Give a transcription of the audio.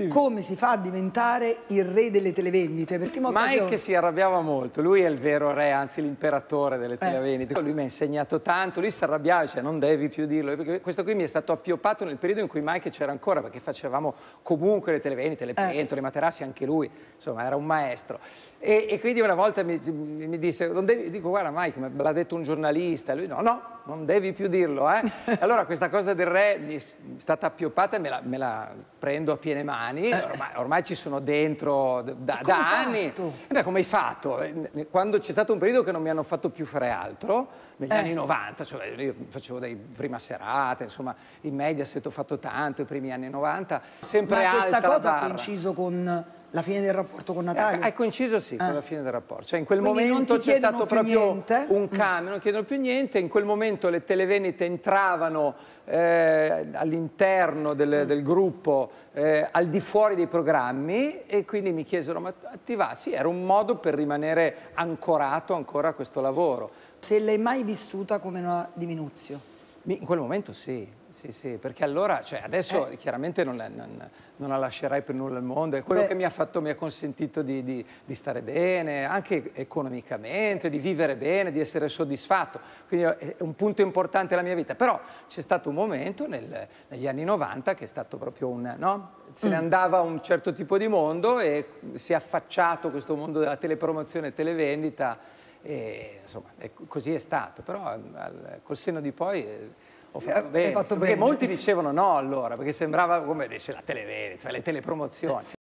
Dimmi. come si fa a diventare il re delle televendite? Perché Mike io... si arrabbiava molto, lui è il vero re, anzi l'imperatore delle eh. televendite. Lui mi ha insegnato tanto, lui si arrabbiava, cioè non devi più dirlo. Perché questo qui mi è stato appioppato nel periodo in cui Mike c'era ancora, perché facevamo comunque le televendite, le eh. pentole, eh. i materassi, anche lui, insomma era un maestro. E, e quindi una volta mi, mi disse, non devi, dico guarda Mike, me l'ha detto un giornalista, lui no, no, non devi più dirlo, eh? Allora questa cosa del re mi è stata appioppata e me la, me la prendo a piene mani, eh. ormai, ormai ci sono dentro da, da anni. Eh beh, come hai fatto? Eh, quando c'è stato un periodo che non mi hanno fatto più fare altro, negli eh. anni 90, cioè eh, io facevo dei prima serata, insomma, in media ho fatto tanto i primi anni 90, sempre Ma alta questa cosa ha coinciso con la fine del rapporto con Natalia? È eh, coinciso sì, eh. con la fine del rapporto. Cioè in quel Quindi momento c'è stato proprio niente. un mm. cambio, non chiedono più niente, in quel momento le televenite entravano eh, all'interno del, mm. del, gruppo, eh, al di fuori dei programmi e quindi mi chiesero ma ti va? Sì, era un modo per rimanere ancorato ancora a questo lavoro. Se l'hai mai vissuta come una diminuzione? In quel momento sì, sì, sì, perché allora, cioè adesso eh. chiaramente non la, non, non la, lascerai per nulla al mondo, è quello Beh. che mi ha fatto, mi ha consentito di, di, di stare bene, anche economicamente, certo. di vivere bene, di essere soddisfatto, quindi è un punto importante della mia vita, però c'è stato un momento nel, negli anni 90 che è stato proprio un, no? Se mm. ne andava un certo tipo di mondo e si è affacciato questo mondo della telepromozione e televendita e, insomma, è, così è stato, però ehm, al, col senno di poi eh, ho fatto bene, fatto bene. molti dicevano no allora, perché sembrava come dice la televendita, cioè le telepromozioni.